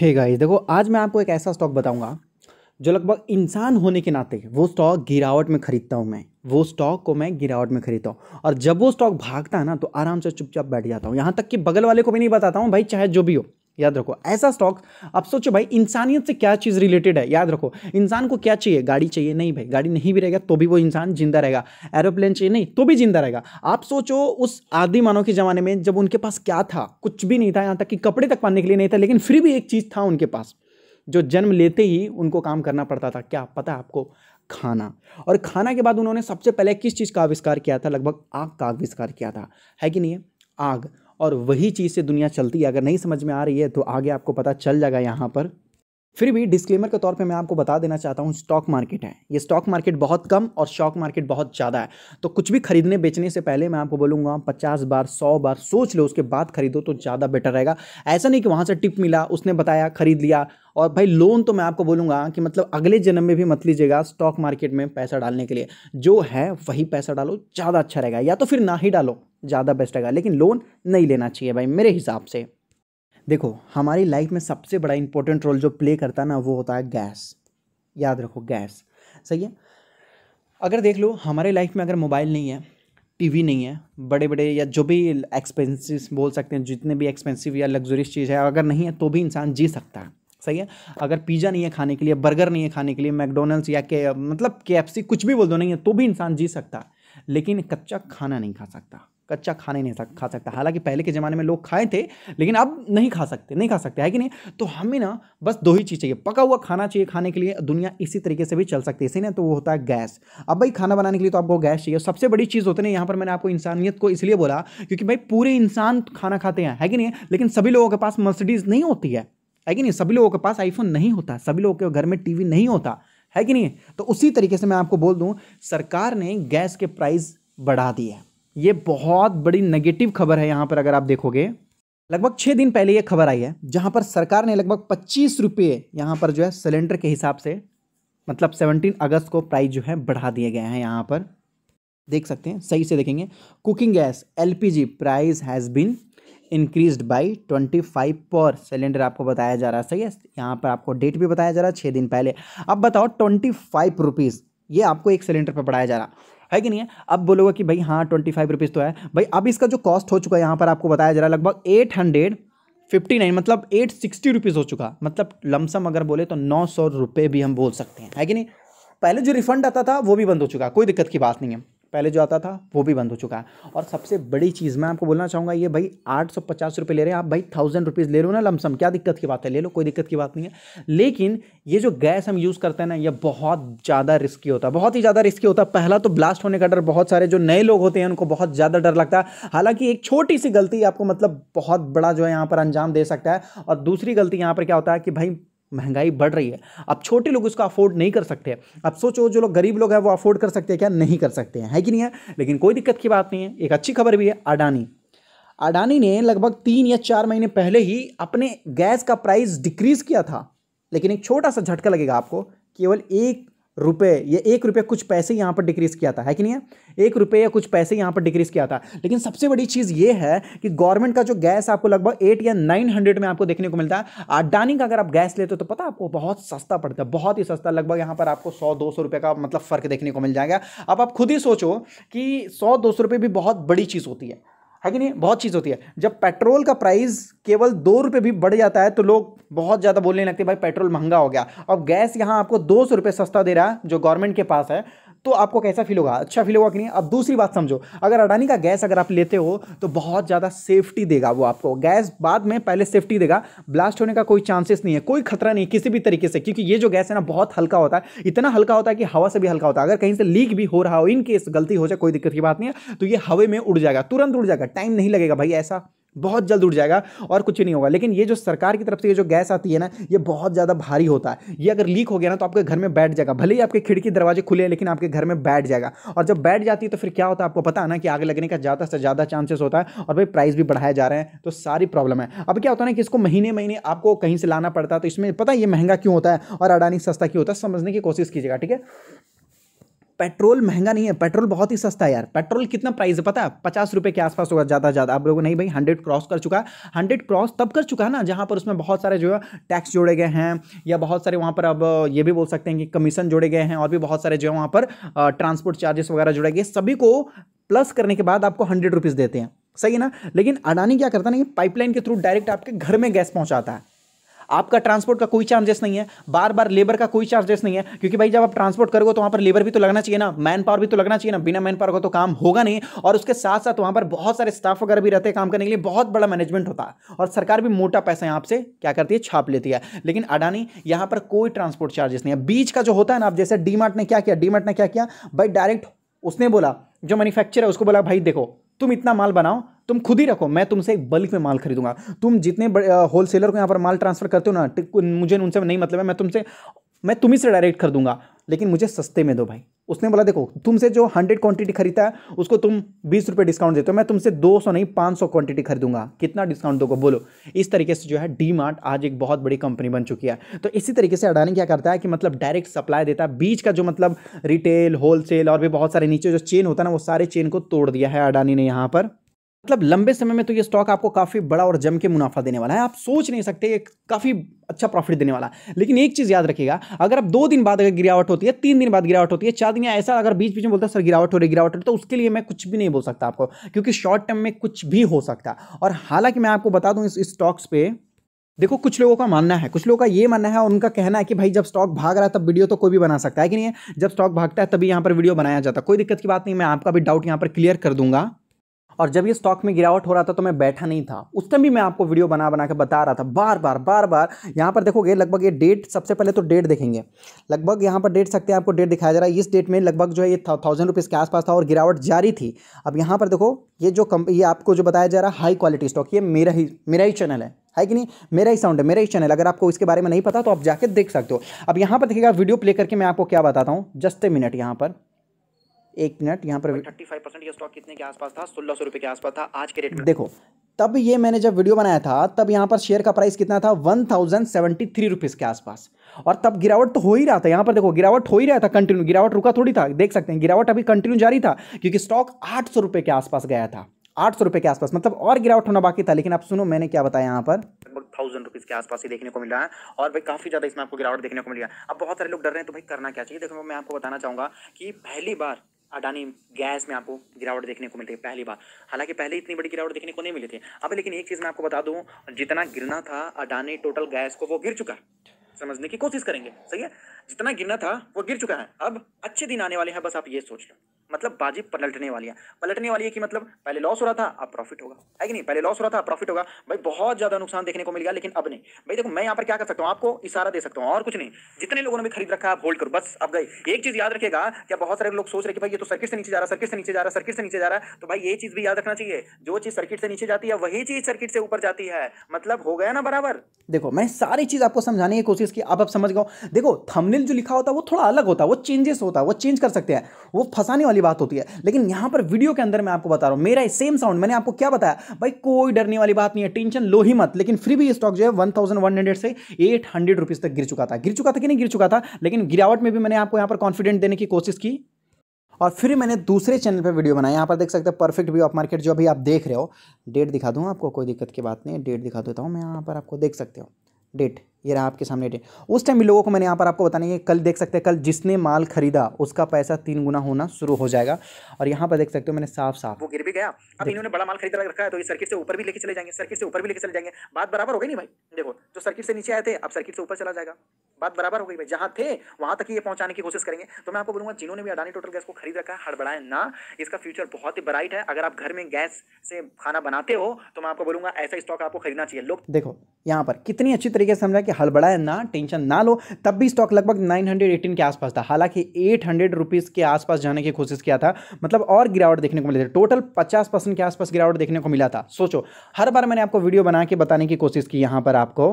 hey guys देखो आज मैं आपको एक ऐसा स्टॉक बताऊंगा जो लगभग इंसान होने के नाते वो स्टॉक गिरावट में खरीदता हूँ मैं वो स्टॉक को मैं गिरावट में खरीदता हूँ और जब वो स्टॉक भागता है ना तो आराम से चुपचाप बैठ जाता हूँ यहाँ तक कि बगल वाले को भी नहीं बताता हूँ भाई चाहे जो भी हो याद रखो ऐसा स्टॉक आप सोचो भाई इंसानियत से क्या चीज़ रिलेटेड है याद रखो इंसान को क्या चाहिए गाड़ी चाहिए नहीं भाई गाड़ी नहीं भी रहेगा तो भी वो इंसान जिंदा रहेगा एरोप्लेन चाहिए नहीं तो भी जिंदा रहेगा आप सोचो उस आदि मानव के ज़माने में जब उनके पास क्या था कुछ भी नहीं था यहाँ तक कि कपड़े तक पहनने के लिए नहीं था लेकिन फिर भी एक चीज़ था उनके पास जो जन्म लेते ही उनको काम करना पड़ता था क्या पता है आपको खाना और खाना के बाद उन्होंने सबसे पहले किस चीज़ का आविष्कार किया था लगभग आग का आविष्कार किया था है कि नहीं है आग और वही चीज़ से दुनिया चलती है अगर नहीं समझ में आ रही है तो आगे आपको पता चल जाएगा यहाँ पर फिर भी डिस्क्लेमर के तौर पे मैं आपको बता देना चाहता हूँ स्टॉक मार्केट है ये स्टॉक मार्केट बहुत कम और स्टॉक मार्केट बहुत ज़्यादा है तो कुछ भी खरीदने बेचने से पहले मैं आपको बोलूँगा पचास बार सौ बार सोच लो उसके बाद खरीदो तो ज़्यादा बेटर रहेगा ऐसा नहीं कि वहाँ से टिप मिला उसने बताया खरीद लिया और भाई लोन तो मैं आपको बोलूँगा कि मतलब अगले जन्म में भी मत लीजिएगा स्टॉक मार्केट में पैसा डालने के लिए जो है वही पैसा डालो ज़्यादा अच्छा रहेगा या तो फिर ना ही डालो ज़्यादा बेस्ट रहेगा लेकिन लोन नहीं लेना चाहिए भाई मेरे हिसाब से देखो हमारी लाइफ में सबसे बड़ा इंपॉर्टेंट रोल जो प्ले करता है ना वो होता है गैस याद रखो गैस सही है अगर देख लो हमारे लाइफ में अगर मोबाइल नहीं है टीवी नहीं है बड़े बड़े या जो भी एक्सपेंसिव बोल सकते हैं जितने भी एक्सपेंसिव या लग्जरियस चीज़ है अगर नहीं है तो भी इंसान जी सकता है सही है अगर पिज़्ज़ा नहीं है खाने के लिए बर्गर नहीं है खाने के लिए मैकडोनल्ड्स या के मतलब के कुछ भी बोल दो नहीं है तो भी इंसान जी सकता है लेकिन कच्चा खाना नहीं खा सकता कच्चा खाने नहीं सक, खा सकता हालांकि पहले के ज़माने में लोग खाए थे लेकिन अब नहीं खा सकते नहीं खा सकते है कि नहीं तो हमें ना बस दो ही चीज़ चाहिए पका हुआ खाना चाहिए खाने के लिए दुनिया इसी तरीके से भी चल सकती है इसी ना तो वो होता है गैस अब भाई खाना बनाने के लिए तो आपको गैस चाहिए सबसे बड़ी चीज़ होती है यहाँ पर मैंने आपको इंसानियत को इसलिए बोला क्योंकि भाई पूरे इंसान खाना खाते हैं है कि नहीं लेकिन सभी लोगों के पास मर्सिडीज़ नहीं होती है है कि नहीं सभी लोगों के पास आईफोन नहीं होता सभी लोगों के घर में टीवी नहीं होता है कि नहीं तो उसी तरीके से मैं आपको बोल दूं सरकार ने गैस के प्राइस बढ़ा दिए हैं ये बहुत बड़ी नेगेटिव खबर है यहाँ पर अगर आप देखोगे लगभग छः दिन पहले ये खबर आई है जहाँ पर सरकार ने लगभग पच्चीस रुपये यहाँ पर जो है सिलेंडर के हिसाब से मतलब सेवनटीन अगस्त को प्राइस जो है बढ़ा दिए गए हैं यहाँ पर देख सकते हैं सही से देखेंगे cooking gas LPG price has been increased by twenty five per cylinder आपको बताया जा रहा है सही है यहाँ पर आपको डेट भी बताया जा रहा है छः दिन पहले अब बताओ ट्वेंटी फाइव रुपीज़ ये आपको एक सिलेंडर पर बढ़ाया जा रहा है कि नहीं है अब बोलोगे कि भाई हाँ ट्वेंटी फाइव रुपीज़ तो है भाई अब इसका जो कॉस्ट हो चुका है यहाँ पर आपको बताया जा रहा है लगभग एट हंड्रेड फिफ्टी नाइन मतलब एट सिक्सटी रुपीज़ हो चुका मतलब लमसम अगर बोले तो नौ सौ रुपये भी हम बोल सकते हैं है कि नहीं पहले जो रिफंड आता था वो भी बंद हो चुका कोई दिक्कत की बात नहीं है पहले जो आता था वो भी बंद हो चुका है और सबसे बड़ी चीज़ मैं आपको बोलना चाहूँगा ये भाई आठ सौ पचास रुपये ले रहे हैं आप भाई थाउजेंड रुपीज़ ले लो ना लमसम क्या दिक्कत की बात है ले लो कोई दिक्कत की बात नहीं है लेकिन ये जो गैस हम यूज़ करते हैं ना ये बहुत ज़्यादा रिस्की होता है बहुत ही ज़्यादा रिस्की होता है पहला तो ब्लास्ट होने का डर बहुत सारे जो नए लोग होते हैं उनको बहुत ज़्यादा डर लगता है हालांकि एक छोटी सी गलती आपको मतलब बहुत बड़ा जो है यहाँ पर अंजाम दे सकता है और दूसरी गलती यहाँ पर क्या होता है कि भाई महंगाई बढ़ रही है अब छोटे लोग उसको अफोर्ड नहीं कर सकते अब सोचो जो लोग गरीब लोग हैं वो अफोर्ड कर सकते हैं क्या नहीं कर सकते हैं है कि नहीं है लेकिन कोई दिक्कत की बात नहीं है एक अच्छी खबर भी है अडानी अडानी ने लगभग तीन या चार महीने पहले ही अपने गैस का प्राइस डिक्रीज़ किया था लेकिन एक छोटा सा झटका लगेगा आपको केवल एक रुपए या एक रुपये कुछ पैसे यहाँ पर डिक्रीज किया था है कि नहीं है एक रुपये या कुछ पैसे यहाँ पर डिक्रीज किया था लेकिन सबसे बड़ी चीज़ ये है कि गवर्नमेंट का जो गैस आपको लगभग एट या नाइन हंड्रेड में आपको देखने को मिलता है अडानी का अगर आप गैस लेते हो तो पता आपको बहुत सस्ता पड़ता है बहुत ही सस्ता लगभग यहाँ पर आपको सौ दो सौ का मतलब फ़र्क देखने को मिल जाएगा अब आप खुद ही सोचो कि सौ दो सौ रुपये भी बहुत बड़ी चीज़ होती है है कि नहीं बहुत चीज़ होती है जब पेट्रोल का प्राइस केवल दो रुपये भी बढ़ जाता है तो लोग बहुत ज़्यादा बोलने लगते हैं भाई पेट्रोल महंगा हो गया अब गैस यहाँ आपको दो सौ रुपये सस्ता दे रहा है जो गवर्नमेंट के पास है तो आपको कैसा फील होगा अच्छा फील होगा कि नहीं अब दूसरी बात समझो अगर अडानी का गैस अगर आप लेते हो तो बहुत ज़्यादा सेफ्टी देगा वो आपको गैस बाद में पहले सेफ्टी देगा ब्लास्ट होने का कोई चांसेस नहीं है कोई खतरा नहीं किसी भी तरीके से क्योंकि ये जो गैस है ना बहुत हल्का होता है इतना हल्का होता है कि हवा से भी हल्का होता है अगर कहीं से लीक भी हो रहा हो इन केस गलती हो जाए कोई दिक्कत की बात नहीं है तो ये हवे में उड़ जाएगा तुरंत उड़ जाएगा टाइम नहीं लगेगा भाई ऐसा बहुत जल्द उड़ जाएगा और कुछ ही नहीं होगा लेकिन ये जो सरकार की तरफ से ये जो गैस आती है ना ये बहुत ज़्यादा भारी होता है ये अगर लीक हो गया ना तो आपके घर में बैठ जाएगा भले ही आपके खिड़की दरवाजे खुले हैं लेकिन आपके घर में बैठ जाएगा और जब बैठ जाती है तो फिर क्या होता है आपको पता है ना कि आग लगने का ज़्यादा से ज़्यादा चांसेस होता है और भाई प्राइस भी बढ़ाए जा रहे हैं तो सारी प्रॉब्लम है अब क्या होता है ना कि इसको महीने महीने आपको कहीं से लाना पड़ता है तो इसमें पता है ये महंगा क्यों होता है और अडानी सस्ता क्यों होता है समझने की कोशिश कीजिएगा ठीक है पेट्रोल महंगा नहीं है पेट्रोल बहुत ही सस्ता है यार पेट्रोल कितना प्राइस है पता है पचास रुपये के आसपास होगा ज़्यादा ज़्यादा आप लोगों नहीं भाई हंड्रेड क्रॉस कर चुका है हंड्रेड क्रॉस तब कर चुका है ना जहाँ पर उसमें बहुत सारे जो है टैक्स जोड़े गए हैं या बहुत सारे वहाँ पर अब ये भी बोल सकते हैं कि कमीशन जोड़े गए हैं और भी बहुत सारे जो है वहाँ पर ट्रांसपोर्ट चार्जेस वगैरह जोड़े गए सभी को प्लस करने के बाद आपको हंड्रेड रुपीज़ देते हैं सही है ना लेकिन अडानी क्या करता है ना पाइपलाइन के थ्रू डायरेक्ट आपके घर में गैस पहुँचाता है आपका ट्रांसपोर्ट का कोई चार्जेस नहीं है बार बार लेबर का कोई चार्जेस नहीं है क्योंकि भाई जब आप ट्रांसपोर्ट करोगे तो वहाँ पर लेबर भी तो लगना चाहिए ना मैन पावर भी तो लगना चाहिए ना बिना मैन पावर का तो काम होगा नहीं और उसके साथ साथ वहां पर बहुत सारे स्टाफ वगैरह भी रहते हैं काम करने के लिए बहुत बड़ा मैनेजमेंट होता है और सरकार भी मोटा पैसा यहाँ से क्या करती है छाप लेती है लेकिन अडानी यहाँ पर कोई ट्रांसपोर्ट चार्जेस नहीं है बीच का जो होता है ना आप जैसे डीमार्ट ने क्या किया डीमार्ट ने क्या किया भाई डायरेक्ट उसने बोला जो मैन्युफैक्चर है उसको बोला भाई देखो तुम इतना माल बनाओ तुम खुद ही रखो मैं तुमसे एक बल्क में माल खरीदूंगा तुम जितने होलसेलर को यहाँ पर माल ट्रांसफर करते हो ना मुझे उनसे नहीं मतलब है मैं तुमसे मैं तुम्हें से डायरेक्ट कर दूंगा लेकिन मुझे सस्ते में दो भाई उसने बोला देखो तुमसे जो हंड्रेड क्वांटिटी खरीदता है उसको तुम बीस रुपये डिस्काउंट देते हो मैं तुमसे दो सौ नहीं पाँच सौ क्वांटिटी खरीदूंगा कितना डिस्काउंट दोगे बोलो इस तरीके से जो है डी मार्ट आज एक बहुत बड़ी कंपनी बन चुकी है तो इसी तरीके से अडानी क्या करता है कि मतलब डायरेक्ट सप्लाई देता है बीच का जो मतलब रिटेल होलसेल और भी बहुत सारे नीचे जो चेन होता है ना वो सारे चेन को तोड़ दिया है अडानी ने यहाँ पर मतलब लंबे समय में तो ये स्टॉक आपको काफ़ी बड़ा और जम के मुनाफा देने वाला है आप सोच नहीं सकते ये काफ़ी अच्छा प्रॉफिट देने वाला लेकिन एक चीज़ याद रखिएगा अगर आप दो दिन बाद अगर गिरावट होती है तीन दिन बाद गिरावट होती है चार दिन या ऐसा अगर बीच बीच में बोलता है सर गिरावट हो रही गिरावट हो रही तो उसके लिए मैं कुछ भी नहीं बोल सकता आपको क्योंकि शॉर्ट टर्म में कुछ भी हो सकता और हालांकि मैं आपको बता दूँ इस स्टॉक्स पर देखो कुछ लोगों का मानना है कुछ लोगों का ये मानना है और उनका कहना है कि भाई जब स्टॉक भाग रहा है तब वीडियो तो कोई भी बना सकता है कि नहीं जब स्टॉक भागता है तभी यहाँ पर वीडियो बनाया जाता है कोई दिक्कत की बात नहीं मैं आपका भी डाउट यहाँ पर क्लियर कर दूंगा और जब ये स्टॉक में गिरावट हो रहा था तो मैं बैठा नहीं था उस टाइम भी मैं आपको वीडियो बना बना के बता रहा था बार बार बार बार यहाँ पर देखोगे लगभग ये डेट सबसे पहले तो डेट देखेंगे लगभग यहाँ पर डेट सकते हैं आपको डेट दिखाया जा रहा है इस डेट में लगभग जो है ये थाउजेंड रुपीज़ के आसपास था और गिरावट जारी थी अब यहाँ पर देखो ये जो कम ये आपको जो बताया जा रहा है हाई क्वालिटी स्टॉक ये मेरा ही मेरा ही चैनल है है कि नहीं मेरा ही साउंड है मेरा ही चैनल अगर आपको इसके बारे में नहीं पता तो आप जाके देख सकते हो अब यहाँ पर देखिएगा वीडियो प्ले करके मैं आपको क्या बताता हूँ जस्ट ए मिनट यहाँ पर एक मिनट यहाँ पर थर्टी फाइव परसेंट ये स्टॉक कितने के आसपास था सोलह सौ रुपये के आसपास था आज के रेट में देखो तब ये मैंने जब वीडियो बनाया था तब यहाँ पर शेयर का प्राइस कितना था one thousand seventy three rupees के आसपास और तब गिरावट तो हो ही रहा था यहाँ पर देखो गिरावट हो ही रहा था कंटिन्यू गिरावट रुका थोड़ी था देख सकते हैं गिरावट अभी कंटिन्यू जारी था क्योंकि स्टॉक आठ सौ रुपये के आसपास गया था आठ सौ रुपये के आसपास मतलब और गिरावट होना बाकी था लेकिन आप सुनो मैंने क्या बताया यहाँ पर थाउजेंड रुपीज़ के आसपास ही देखने को मिल रहा है और भाई काफ़ी ज़्यादा इसमें आपको गिरावट देखने को मिल रहा है अब बहुत सारे लोग डर रहे हैं तो भाई करना क्या चाहिए देखो मैं आपको बताना चाहूंगा कि पहली बार अडानी गैस में आपको गिरावट देखने को मिलती है पहली बार हालांकि पहले इतनी बड़ी गिरावट देखने को नहीं मिली थी अब लेकिन एक चीज़ मैं आपको बता दूँ जितना गिरना था अडानी टोटल गैस को वो गिर चुका है समझने की कोशिश करेंगे सही है जितना गिरना था वो गिर चुका है अब अच्छे दिन आने वाले हैं बस आप ये सोच लो मतलब बाजी पलटने वाली है पलटने वाली है कि मतलब पहले लॉस हो रहा था अब प्रॉफिट होगा है कि नहीं पहले लॉस हो रहा था प्रॉफिट होगा भाई बहुत ज़्यादा नुकसान देखने को मिल गया लेकिन अब नहीं भाई देखो मैं यहाँ पर क्या कर सकता हूँ आपको इशारा दे सकता हूँ और कुछ नहीं जितने लोगों ने भी खरीद रखा है होल्ड करो बस अब गई एक चीज़ याद रखेगा क्या बहुत सारे लोग सोच रहे कि भाई ये तो सर्किट से नीचे जा रहा सर्किट से नीचे जा रहा सर्किट से नीचे जा रहा है तो भाई ये चीज़ भी याद रखना चाहिए जो चीज़ सर्किट से नीचे जाती है वही चीज़ सर्किट से ऊपर जाती है मतलब हो गया ना बराबर देखो मैं सारी चीज़ आपको समझाने की कोशिश की आप समझ गए देखो थमनिल जो लिखा होता है वो थोड़ा अलग होता है वो चेंजेस होता है वो चेंज कर सकते हैं वो फंसाने वाली वाली बात होती है लेकिन यहां पर वीडियो के अंदर मैं आपको बता रहा हूं मेरा सेम साउंड मैंने आपको क्या बताया भाई कोई डरने वाली बात नहीं है टेंशन लो ही मत लेकिन फिर भी स्टॉक जो है वन से एट हंड्रेड तक गिर चुका था गिर चुका था कि नहीं गिर चुका था लेकिन गिरावट में भी मैंने आपको यहां पर कॉन्फिडेंट देने की कोशिश की और फिर मैंने दूसरे चैनल पर वीडियो बनाया यहाँ पर देख सकते हैं परफेक्ट व्यू ऑफ मार्केट जो अभी आप देख रहे हो डेट दिखा दूँ आपको कोई दिक्कत की बात नहीं डेट दिखा देता हूँ मैं यहाँ पर आपको देख सकते हो डेट ये रहा आपके सामने डेट उस टाइम भी लोगों को मैंने यहाँ पर आपको बताने है कल देख सकते हैं कल जिसने माल खरीदा उसका पैसा तीन गुना होना शुरू हो जाएगा और यहाँ पर देख सकते हो मैंने साफ साफ वो गिर भी गया अब इन्होंने बड़ा माल खरीद रखा है तो ये सर्किट से ऊपर भी लेके चले जाएंगे सर्किट से ऊपर भी लेके चले जाएंगे बात बराबर हो गई नहीं भाई देखो जो सर्किट से नीचे आए थे अब सर्किट से ऊपर चला जाएगा बात बराबर हो गई भाई जहाँ थे वहाँ तक ये पहुँचाने की कोशिश करेंगे तो मैं आपको बोलूँगा जिन्होंने भी अडानी टोटल गैस को खरीद रखा है हड़बड़ाएं ना इसका फ्यूचर बहुत ही ब्राइट है अगर आप घर में गैस से खाना बनाते हो तो मैं आपको बोलूँगा ऐसा स्टॉक आपको खरीदना चाहिए लोग देखो यहाँ पर कितनी अच्छी तरीके से समझा कि हड़बड़ाए ना टेंशन ना लो तब भी स्टॉक लगभग 918 के आसपास था हालांकि एट हंड्रेड के आसपास जाने की कोशिश किया था मतलब और गिरावट देखने को मिली थी टोटल पचास परसेंट के आसपास गिरावट देखने को मिला था सोचो हर बार मैंने आपको वीडियो बना के बताने की कोशिश की यहाँ पर आपको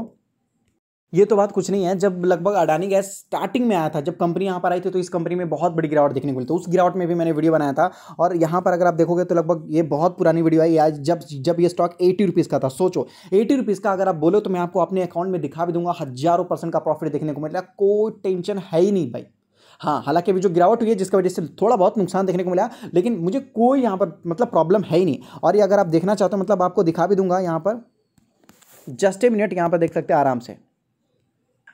ये तो बात कुछ नहीं है जब लगभग अडानी गैस स्टार्टिंग में आया था जब कंपनी यहाँ पर आई थी तो इस कंपनी में बहुत बड़ी गिरावट देखने को मिली तो उस गिरावट में भी मैंने वीडियो बनाया था और यहाँ पर अगर आप देखोगे तो लगभग ये बहुत पुरानी वीडियो आई आज जब जब ये स्टॉक एटी रुपीज़ का था सोचो एटी रुपीज़ का अगर आप बोलो तो मैं आपको अपने अकाउंट में दिखा भी दूंगा हज़ारों परसेंट का प्रॉफिट देखने को मिला कोई टेंशन है ही नहीं भाई हाँ हालांकि अभी जो गिरावट हुई है जिसकी वजह से थोड़ा बहुत नुकसान देखने को मिला लेकिन मुझे कोई यहाँ पर मतलब प्रॉब्लम है ही नहीं और ये अगर आप देखना चाहते हो तो मतलब आपको दिखा भी दूंगा यहाँ पर जस्ट ए मिनट यहाँ पर देख सकते हैं आराम से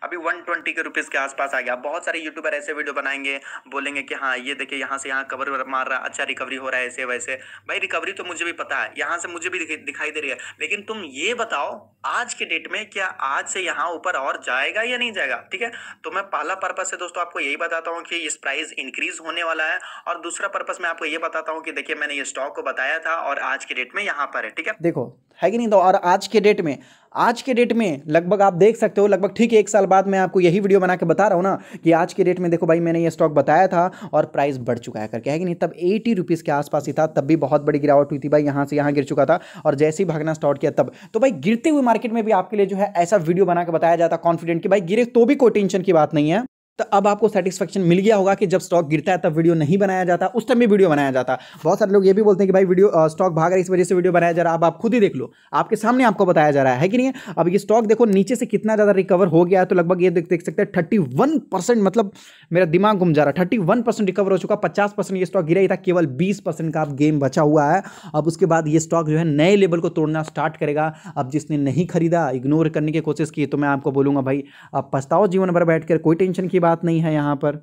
अभी वन ट्वेंटी के रुपीज़ के आसपास आ गया बहुत सारे यूट्यूबर ऐसे वीडियो बनाएंगे बोलेंगे कि हाँ ये देखिए यहाँ से यहाँ कवर मार रहा अच्छा रिकवरी हो रहा है ऐसे वैसे भाई रिकवरी तो मुझे भी पता है यहाँ से मुझे भी दिखाई दे रही है लेकिन तुम ये बताओ आज के डेट में क्या आज से यहाँ ऊपर और जाएगा या नहीं जाएगा ठीक है तो मैं पहला पर्पज़ से दोस्तों आपको यही बताता हूँ कि इस प्राइस इंक्रीज होने वाला है और दूसरा पर्पज़ मैं आपको ये बताता हूँ कि देखिए मैंने ये स्टॉक को बताया था और आज के डेट में यहाँ पर है ठीक है देखो है कि नहीं तो और आज के डेट में आज के डेट में लगभग आप देख सकते हो लगभग ठीक एक साल बाद मैं आपको यही वीडियो बना के बता रहा हूँ ना कि आज के डेट में देखो भाई मैंने ये स्टॉक बताया था और प्राइस बढ़ चुका है करके है कि नहीं तब एटी रुपीज़ के आसपास ही था तब भी बहुत बड़ी गिरावट हुई थी भाई यहाँ से यहाँ गिर चुका था और जैसे ही भागना स्टार्ट किया तब तो भाई गिरते हुए मार्केट में भी आपके लिए जो है ऐसा वीडियो बना के बताया जाता कॉन्फिडेंट कि भाई गिरे तो भी कोई टेंशन की बात नहीं है तो अब आपको सेटिस्फेक्शन मिल गया होगा कि जब स्टॉक गिरता है तब वीडियो नहीं बनाया जाता उस टाइम भी वीडियो बनाया जाता बहुत सारे लोग ये भी बोलते हैं कि भाई वीडियो स्टॉक भाग रहा है इस वजह से वीडियो बनाया जा रहा है अब आप खुद ही देख लो आपके सामने आपको बताया जा रहा है कि नहीं अब ये स्टॉक देखो नीचे से कितना ज़्यादा रिकवर हो गया है तो लगभग ये देख देख सकते हैं थर्टी वन परसेंट मतलब मेरा दिमाग घूम जा रहा है थर्टी वन परसेंट रिकवर हो चुका पचास परसेंट ये स्टॉक गिरा ही था केवल बीस परसेंट का अब गेम बचा हुआ है अब उसके बाद ये स्टॉक जो है नए लेवल को तोड़ना स्टार्ट करेगा अब जिसने नहीं खरीदा इग्नोर करने की कोशिश की तो मैं आपको बोलूँगा भाई आप पछताओ जीवन भर बैठ कोई टेंशन की बात नहीं है यहां पर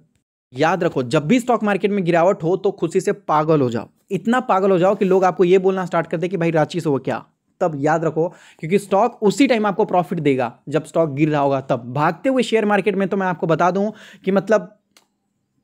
याद रखो जब भी स्टॉक मार्केट में गिरावट हो तो खुशी से पागल हो जाओ इतना पागल हो जाओ कि लोग आपको ये बोलना स्टार्ट कर दे कि भाई रांची से हो क्या तब याद रखो क्योंकि स्टॉक उसी टाइम आपको प्रॉफिट देगा जब स्टॉक गिर रहा होगा तब भागते हुए शेयर मार्केट में तो मैं आपको बता दूं कि मतलब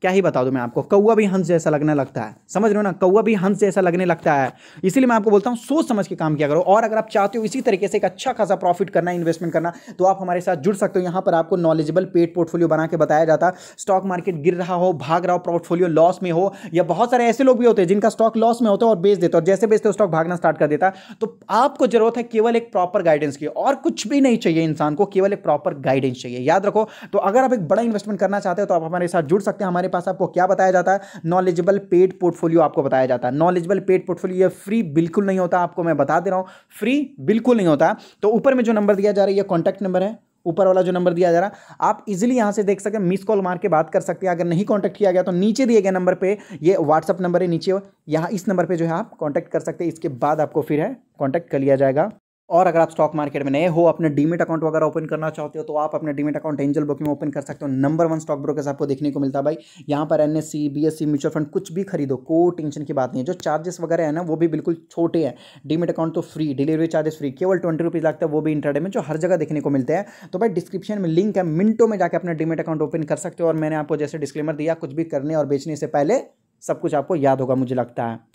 क्या ही बता दूं मैं आपको कौआ भी हंस जैसा लगने लगता है समझ रहे हो ना कौआ भी हंस जैसा लगने लगता है इसीलिए मैं आपको बोलता हूं सोच समझ के काम किया करो और अगर आप चाहते हो इसी तरीके से एक अच्छा खासा प्रॉफिट करना इन्वेस्टमेंट करना तो आप हमारे साथ जुड़ सकते हो यहां पर आपको नॉलेजेबल पेड पोर्टफोलियो बना के बताया जाता स्टॉक मार्केट गिर रहा हो भाग रहा हो पोर्टफोलियो लॉस में हो या बहुत सारे ऐसे लोग भी होते हैं जिनका स्टॉक लॉस में होता है और बेच देता है और जैसे बेचते हो स्टॉक भागना स्टार्ट कर देता तो आपको जरूरत है केवल एक प्रॉपर गाइडेंस की और कुछ भी नहीं चाहिए इंसान को केवल एक प्रॉपर गाइडेंस चाहिए याद रखो तो अगर आप एक बड़ा इन्वेस्टमेंट करना चाहते हो तो आप हमारे साथ जुड़ सकते हैं हमारे हमारे पास आपको क्या बताया जाता है नॉलेजेबल पेड पोर्टफोलियो आपको बताया जाता है नॉलेजेबल पेड पोर्टफोलियो ये फ्री बिल्कुल नहीं होता आपको मैं बता दे रहा हूँ फ्री बिल्कुल नहीं होता तो ऊपर में जो नंबर दिया जा रहा है ये कॉन्टैक्ट नंबर है ऊपर वाला जो नंबर दिया जा रहा है आप इजीली यहां से देख सकते हैं मिस कॉल मार के बात कर सकते हैं अगर नहीं कांटेक्ट किया गया तो नीचे दिए गए नंबर पे ये व्हाट्सअप नंबर है नीचे यहां इस नंबर पे जो है आप कांटेक्ट कर सकते हैं इसके बाद आपको फिर है कांटेक्ट कर लिया जाएगा और अगर आप स्टॉक मार्केट में नए हो अपने डीमेट अकाउंट वगैरह ओपन करना चाहते हो तो आप अपने demat account Angel broking open कर सकते हो नंबर वन स्टॉक ब्रोकर्स आपको देखने को मिलता है भाई यहाँ पर N S C B S C mutual fund कुछ भी खरीदो कोई टेंशन की बात नहीं है जो चार्जेस वगैरह है ना वो भी बिल्कुल छोटे हैं डीमेट अकाउंट तो फ्री डिलीवरी चार्जेस फ्री केवल ट्वेंटी रुपीज़ लगता है वो भी इंटरडे में जो हर जगह देखने को मिलते हैं तो भाई डिस्क्रिप्शन में लिंक है मिनटों में जाकर अपना डीमेट अकाउंट ओपन कर सकते हो और मैंने आपको जैसे डिस्क्लेमर दिया कुछ भी करने और बेचने से पहले सब कुछ आपको याद होगा मुझे लगता है